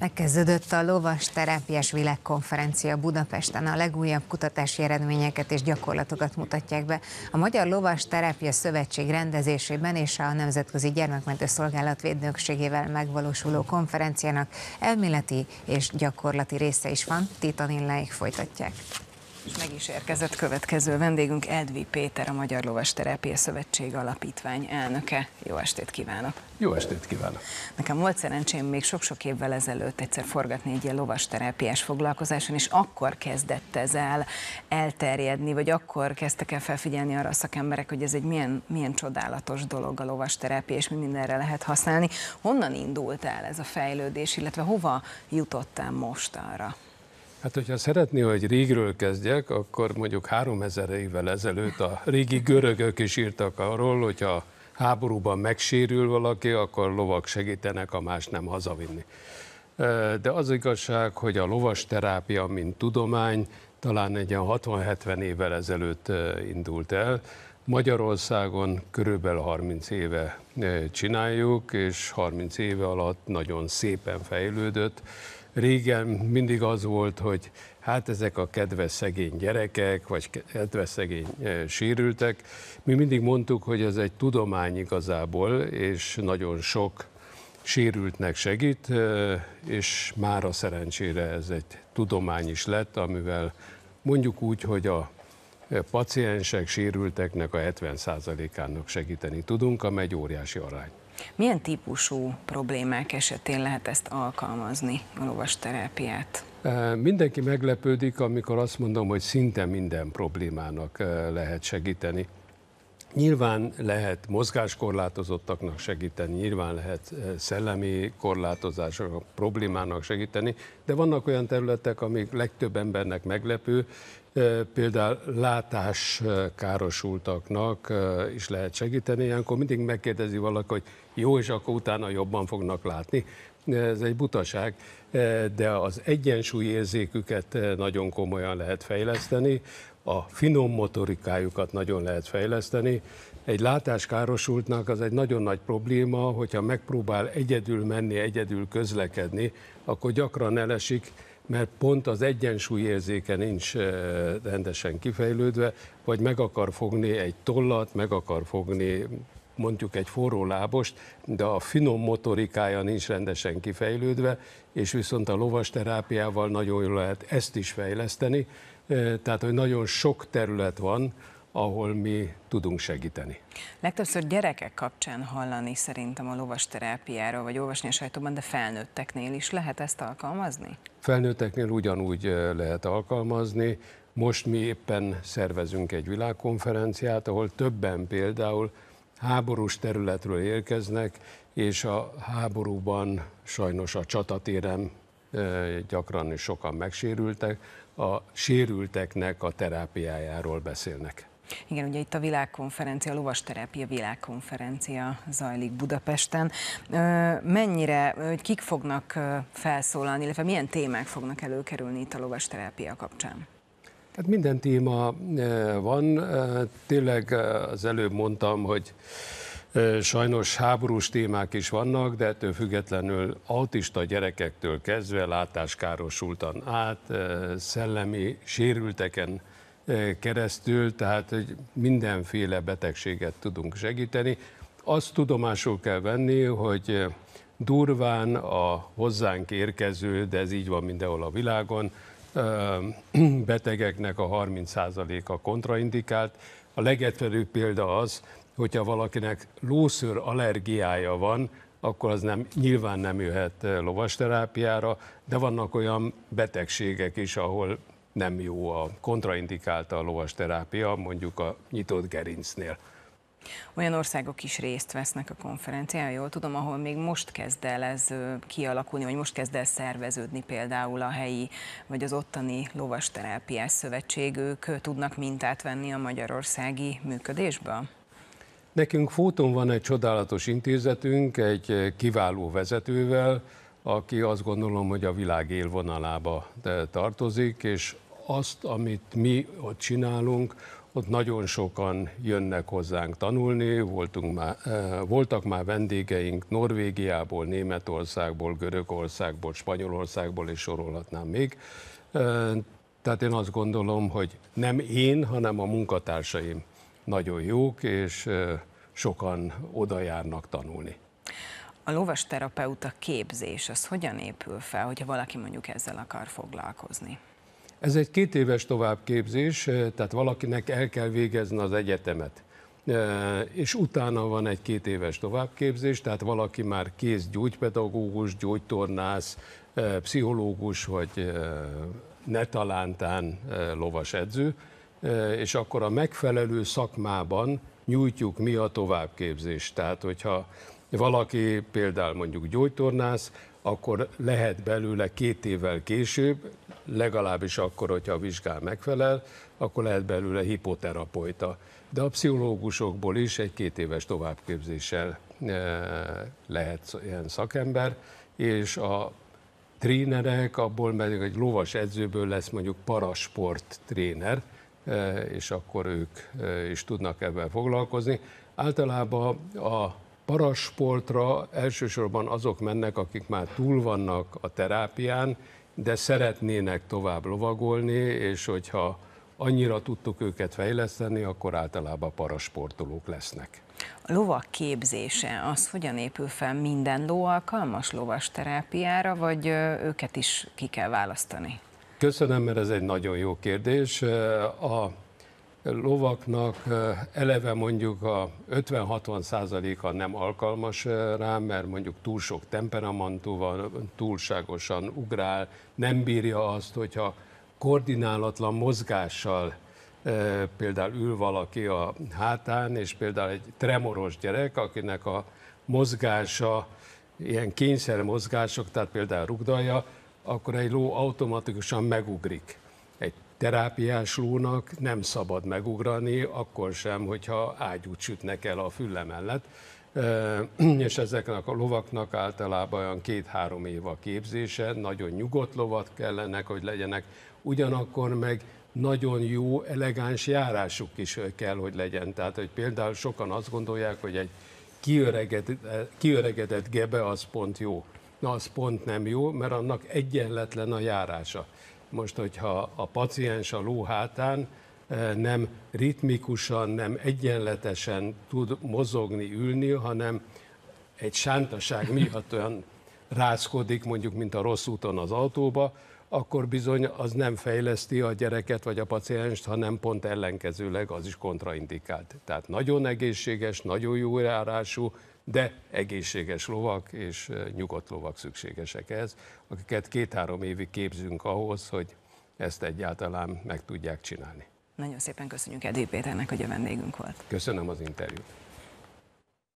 Megkezdődött a lovas terápiás világkonferencia Budapesten. A legújabb kutatási eredményeket és gyakorlatokat mutatják be. A Magyar Lovas Terápia Szövetség rendezésében és a Nemzetközi Gyermekmentő Szolgálat védnökségével megvalósuló konferenciának elméleti és gyakorlati része is van. Titanin Leik folytatják. És meg is érkezett következő vendégünk Edvi Péter, a Magyar Lovas Terápia Szövetség Alapítvány elnöke. Jó estét kívánok! Jó estét kívánok! Nekem volt szerencsém még sok-sok évvel ezelőtt egyszer forgatni egy ilyen lovas terápiás foglalkozáson, és akkor kezdett ez el elterjedni, vagy akkor kezdtek el felfigyelni arra a szakemberek, hogy ez egy milyen, milyen csodálatos dolog a lovas terápia, és mi mindenre lehet használni. Honnan indult el ez a fejlődés, illetve hova jutottam most arra? Hát, hogyha szeretné, hogy régről kezdjek, akkor mondjuk 3000 évvel ezelőtt a régi görögök is írtak arról, hogyha háborúban megsérül valaki, akkor lovak segítenek a más nem hazavinni. De az igazság, hogy a lovas terápia, mint tudomány, talán egy 60-70 évvel ezelőtt indult el. Magyarországon körülbelül 30 éve csináljuk, és 30 éve alatt nagyon szépen fejlődött Régen mindig az volt, hogy hát ezek a kedves szegény gyerekek, vagy kedves szegény e, sérültek. Mi mindig mondtuk, hogy ez egy tudomány igazából, és nagyon sok sérültnek segít, e, és már a szerencsére ez egy tudomány is lett, amivel mondjuk úgy, hogy a e, paciensek, sérülteknek a 70%-ának segíteni tudunk, amely egy óriási arány. Milyen típusú problémák esetén lehet ezt alkalmazni, a lovasterápiát? Mindenki meglepődik, amikor azt mondom, hogy szinte minden problémának lehet segíteni. Nyilván lehet mozgáskorlátozottaknak segíteni, nyilván lehet eh, szellemi korlátozások problémának segíteni, de vannak olyan területek, amik legtöbb embernek meglepő, eh, például látáskárosultaknak eh, is lehet segíteni. Ilyenkor mindig megkérdezi valaki, hogy jó, és akkor utána jobban fognak látni ez egy butaság, eh, de az egyensúlyérzéküket eh, nagyon komolyan lehet fejleszteni, a finom motorikájukat nagyon lehet fejleszteni. Egy látáskárosultnak az egy nagyon nagy probléma, hogyha megpróbál egyedül menni, egyedül közlekedni, akkor gyakran elesik, mert pont az egyensúlyérzéke nincs eh, rendesen kifejlődve, vagy meg akar fogni egy tollat, meg akar fogni mondjuk egy forró lábost, de a finom motorikája nincs rendesen kifejlődve, és viszont a lovas terápiával nagyon jól lehet ezt is fejleszteni, tehát hogy nagyon sok terület van, ahol mi tudunk segíteni. Legtöbbször gyerekek kapcsán hallani szerintem a lovas terápiáról, vagy olvasni a sajtóban, de felnőtteknél is lehet ezt alkalmazni? Felnőtteknél ugyanúgy lehet alkalmazni. Most mi éppen szervezünk egy világkonferenciát, ahol többen például háborús területről érkeznek, és a háborúban sajnos a csatatérem gyakran is sokan megsérültek, a sérülteknek a terápiájáról beszélnek. Igen, ugye itt a világkonferencia, a lovasterápia világkonferencia zajlik Budapesten. Mennyire, hogy kik fognak felszólalni, illetve milyen témák fognak előkerülni itt a lovasterápia kapcsán? Hát minden téma e, van. E, tényleg e, az előbb mondtam, hogy sajnos háborús témák is vannak, de ettől függetlenül autista gyerekektől kezdve látáskárosultan át, szellemi sérülteken keresztül, tehát hogy mindenféle betegséget tudunk segíteni. Azt tudomásul kell venni, hogy durván a hozzánk érkező, de ez így van mindenhol a világon, betegeknek a 30%-a kontraindikált. A legegyszerűbb példa az, hogyha valakinek lószőr allergiája van, akkor az nem, nyilván nem jöhet lovasterápiára, de vannak olyan betegségek is, ahol nem jó a kontraindikálta a lovasterápia, mondjuk a nyitott gerincnél. Olyan országok is részt vesznek a konferencián, jól tudom, ahol még most kezd el ez kialakulni, vagy most kezd el szerveződni például a helyi, vagy az ottani lovasterápiás szövetség, ők tudnak mintát venni a magyarországi működésbe? Nekünk Fóton van egy csodálatos intézetünk, egy kiváló vezetővel, aki azt gondolom, hogy a világ élvonalába tartozik, és azt, amit mi ott csinálunk, ott nagyon sokan jönnek hozzánk tanulni, voltunk már, eh, voltak már vendégeink Norvégiából, Németországból, Görögországból, Spanyolországból, és sorolhatnám még. Eh, tehát én azt gondolom, hogy nem én, hanem a munkatársaim nagyon jók, és eh, sokan oda járnak tanulni. A terapeuta képzés, az hogyan épül fel, hogyha valaki mondjuk ezzel akar foglalkozni? Ez egy két éves továbbképzés, eh, tehát valakinek el kell végezni az egyetemet. Eh, és utána van egy két éves továbbképzés, tehát valaki már kész gyógypedagógus, gyógytornász, eh, pszichológus vagy ne talántán lovas edző, és akkor a megfelelő szakmában nyújtjuk mi a továbbképzést. Tehát, hogyha valaki például mondjuk gyógytornász, akkor lehet belőle két évvel később, legalábbis akkor, hogyha a vizsgál megfelel, akkor lehet belőle hipoterapeuta. De a pszichológusokból is egy két éves továbbképzéssel eh, lehet ilyen szakember, és a trénerek, abból pedig egy lovas edzőből lesz mondjuk parasport tréner, eh, és akkor ők eh, is tudnak ebben foglalkozni. Általában a Parasportra elsősorban azok mennek, akik már túl vannak a terápián, de szeretnének tovább lovagolni, és hogyha annyira tudtuk őket fejleszteni, akkor általában parasportolók lesznek. A lovak képzése, az hogyan épül fel minden ló alkalmas lovas terápiára, vagy őket is ki kell választani? Köszönöm, mert ez egy nagyon jó kérdés. A lovaknak eh, eleve mondjuk a 50-60 százaléka nem alkalmas eh, rá, mert mondjuk túl sok temperamentú van, túlságosan ugrál, nem bírja azt, hogyha koordinálatlan mozgással eh, például ül valaki a hátán, és például egy tremoros gyerek, akinek a mozgása, ilyen kényszer mozgások, tehát például rugdalja, akkor egy ló automatikusan megugrik terápiás lónak nem szabad megugrani, akkor sem, hogyha ágyút sütnek el a fülle mellett, és ezeknek a lovaknak általában olyan két-három év a képzése, nagyon nyugodt lovat kellenek, hogy legyenek, ugyanakkor meg nagyon jó, elegáns járásuk is kell, hogy legyen. Tehát, hogy például sokan azt gondolják, hogy egy kiöregedett, kiöregedett gebe az pont jó. Na, az pont nem jó, mert annak egyenletlen a járása. Most, hogyha a paciens a ló hátán eh, nem ritmikusan, nem egyenletesen tud mozogni, ülni, hanem egy sántaság miatt olyan rázkodik, mondjuk, mint a rossz úton az autóba, akkor bizony az nem fejleszti a gyereket vagy a pacienst, hanem pont ellenkezőleg az is kontraindikált. Tehát nagyon egészséges, nagyon jó járású, de egészséges lovak és nyugodt lovak szükségesek ez, akiket két-három évig képzünk ahhoz, hogy ezt egyáltalán meg tudják csinálni. Nagyon szépen köszönjük Edi Péternek, hogy a vendégünk volt. Köszönöm az interjút.